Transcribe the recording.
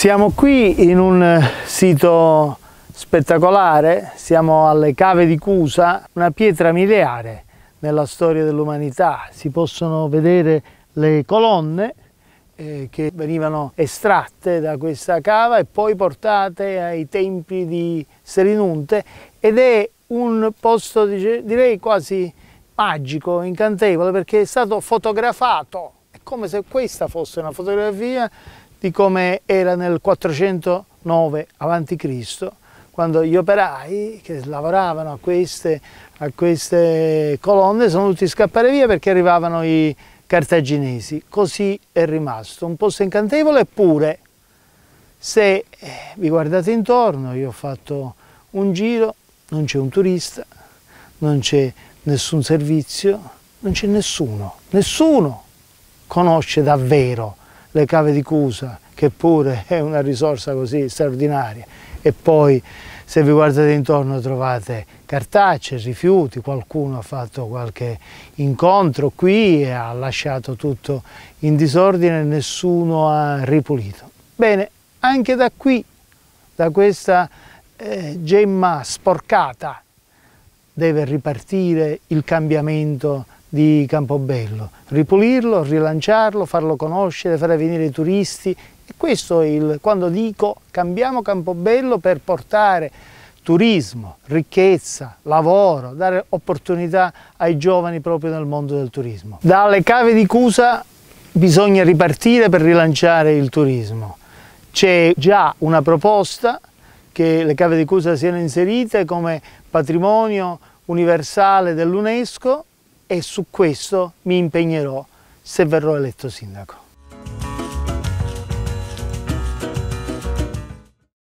Siamo qui in un eh, sito spettacolare, siamo alle cave di Cusa, una pietra miliare nella storia dell'umanità. Si possono vedere le colonne eh, che venivano estratte da questa cava e poi portate ai tempi di Serinunte ed è un posto direi quasi magico, incantevole perché è stato fotografato. È come se questa fosse una fotografia di come era nel 409 a.C., quando gli operai che lavoravano a queste, a queste colonne sono dovuti scappare via perché arrivavano i cartaginesi. Così è rimasto, un posto incantevole eppure se eh, vi guardate intorno, io ho fatto un giro, non c'è un turista, non c'è nessun servizio, non c'è nessuno, nessuno conosce davvero le cave di Cusa, che pure è una risorsa così straordinaria. E poi se vi guardate intorno trovate cartacce, rifiuti, qualcuno ha fatto qualche incontro qui e ha lasciato tutto in disordine, nessuno ha ripulito. Bene, anche da qui, da questa eh, gemma sporcata, deve ripartire il cambiamento di Campobello, ripulirlo, rilanciarlo, farlo conoscere, fare venire i turisti. E questo è il, quando dico cambiamo Campobello per portare turismo, ricchezza, lavoro, dare opportunità ai giovani proprio nel mondo del turismo. Dalle cave di Cusa bisogna ripartire per rilanciare il turismo. C'è già una proposta che le cave di Cusa siano inserite come patrimonio universale dell'UNESCO e su questo mi impegnerò se verrò eletto sindaco.